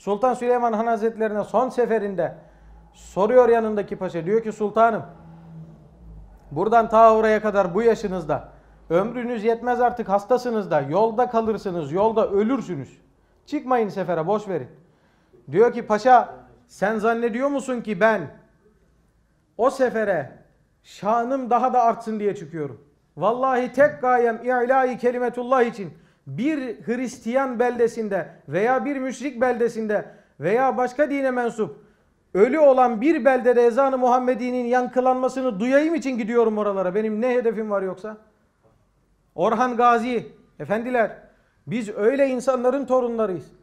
Sultan Süleyman Han Hazretlerine son seferinde soruyor yanındaki paşa. Diyor ki sultanım buradan ta oraya kadar bu yaşınızda ömrünüz yetmez artık hastasınız da yolda kalırsınız yolda ölürsünüz. Çıkmayın sefere boş verin. Diyor ki paşa sen zannediyor musun ki ben o sefere şanım daha da artsın diye çıkıyorum. Vallahi tek gayem i'la-i kelimetullah için bir Hristiyan beldesinde veya bir müşrik beldesinde veya başka dine mensup ölü olan bir beldede ezanı Muhammedi'nin yankılanmasını duyayım için gidiyorum oralara. Benim ne hedefim var yoksa? Orhan Gazi, efendiler biz öyle insanların torunlarıyız.